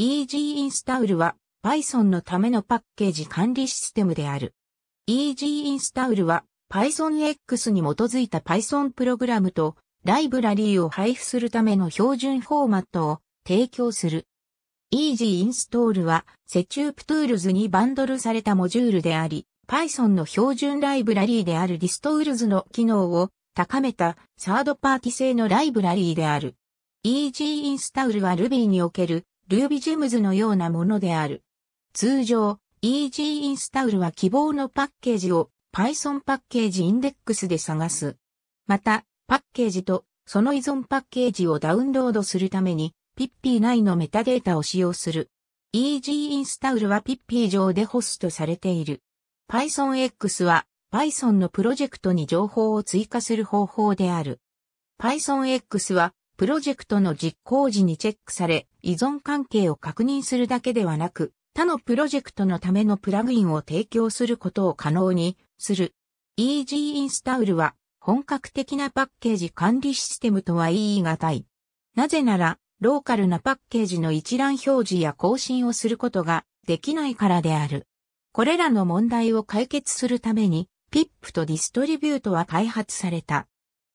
Easy Install は Python のためのパッケージ管理システムである。Easy Install は PythonX に基づいた Python プログラムとライブラリーを配布するための標準フォーマットを提供する。Easy Install は SetupTools にバンドルされたモジュールであり、Python の標準ライブラリーである DistTools の機能を高めたサードパーティ製のライブラリーである。Easy Install は Ruby におけるルービジェムズのようなものである。通常、EG インスタウルは希望のパッケージを Python パッケージインデックスで探す。また、パッケージとその依存パッケージをダウンロードするために、Pippi 内のメタデータを使用する。EG インスタウルは Pippi 上でホストされている。Python X は Python のプロジェクトに情報を追加する方法である。Python X はプロジェクトの実行時にチェックされ、依存関係を確認するだけではなく、他のプロジェクトのためのプラグインを提供することを可能にする。Easy Install は本格的なパッケージ管理システムとは言い難い。なぜなら、ローカルなパッケージの一覧表示や更新をすることができないからである。これらの問題を解決するために、PIP とディストリビュートは開発された。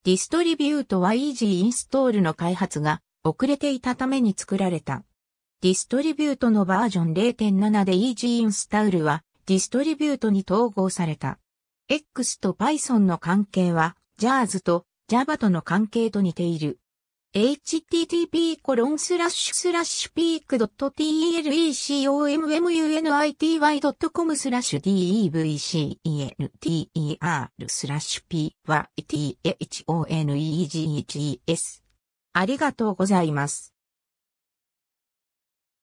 ディストリビュートはイージーインストールの開発が遅れていたために作られた。ディストリビュートのバージョン0.7でイージーインスタールはディストリビュートに統合された。X と Python の関係は JARS と Java との関係と似ている。http コロンスラッシュスラッシュピークドット telecommunity.com スラッシュ devcenter スラッシュ pythoneggs ありがとうございます。